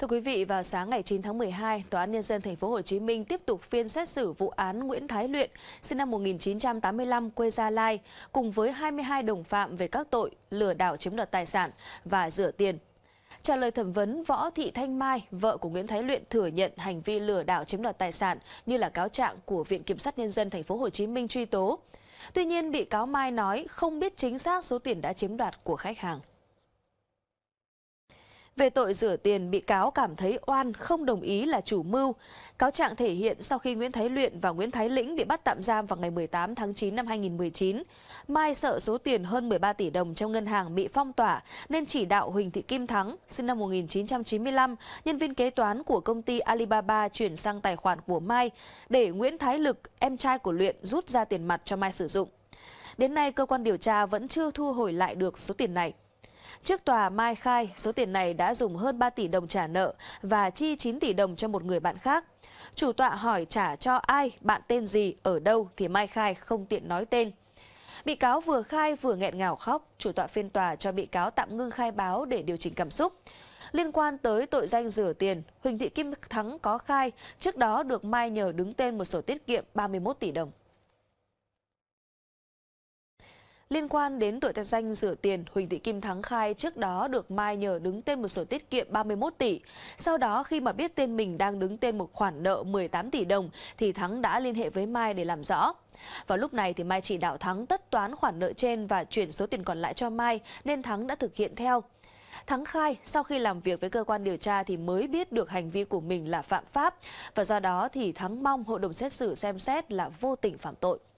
Thưa quý vị, vào sáng ngày 9 tháng 12, Tòa án Nhân dân Thành phố Hồ Chí Minh tiếp tục phiên xét xử vụ án Nguyễn Thái Luyện, sinh năm 1985, quê Gia Lai, cùng với 22 đồng phạm về các tội lừa đảo chiếm đoạt tài sản và rửa tiền. Trả lời thẩm vấn, Võ Thị Thanh Mai, vợ của Nguyễn Thái Luyện thừa nhận hành vi lừa đảo chiếm đoạt tài sản như là cáo trạng của Viện Kiểm sát Nhân dân Thành phố Hồ Chí Minh truy tố. Tuy nhiên, bị cáo Mai nói không biết chính xác số tiền đã chiếm đoạt của khách hàng. Về tội rửa tiền, bị cáo cảm thấy oan không đồng ý là chủ mưu. Cáo trạng thể hiện sau khi Nguyễn Thái Luyện và Nguyễn Thái Lĩnh bị bắt tạm giam vào ngày 18 tháng 9 năm 2019, Mai sợ số tiền hơn 13 tỷ đồng trong ngân hàng bị phong tỏa nên chỉ đạo Huỳnh Thị Kim Thắng, sinh năm 1995, nhân viên kế toán của công ty Alibaba chuyển sang tài khoản của Mai để Nguyễn Thái Lực, em trai của Luyện rút ra tiền mặt cho Mai sử dụng. Đến nay, cơ quan điều tra vẫn chưa thu hồi lại được số tiền này. Trước tòa, Mai khai số tiền này đã dùng hơn 3 tỷ đồng trả nợ và chi 9 tỷ đồng cho một người bạn khác. Chủ tọa hỏi trả cho ai, bạn tên gì, ở đâu thì Mai khai không tiện nói tên. Bị cáo vừa khai vừa nghẹn ngào khóc, chủ tọa phiên tòa cho bị cáo tạm ngưng khai báo để điều chỉnh cảm xúc. Liên quan tới tội danh rửa tiền, Huỳnh Thị Kim Thắng có khai trước đó được Mai nhờ đứng tên một sổ tiết kiệm 31 tỷ đồng. Liên quan đến tội danh rửa tiền, Huỳnh Thị Kim Thắng khai trước đó được Mai nhờ đứng tên một sổ tiết kiệm 31 tỷ. Sau đó khi mà biết tên mình đang đứng tên một khoản nợ 18 tỷ đồng thì Thắng đã liên hệ với Mai để làm rõ. Vào lúc này thì Mai chỉ đạo Thắng tất toán khoản nợ trên và chuyển số tiền còn lại cho Mai nên Thắng đã thực hiện theo. Thắng khai sau khi làm việc với cơ quan điều tra thì mới biết được hành vi của mình là phạm pháp và do đó thì Thắng mong hội đồng xét xử xem xét là vô tình phạm tội.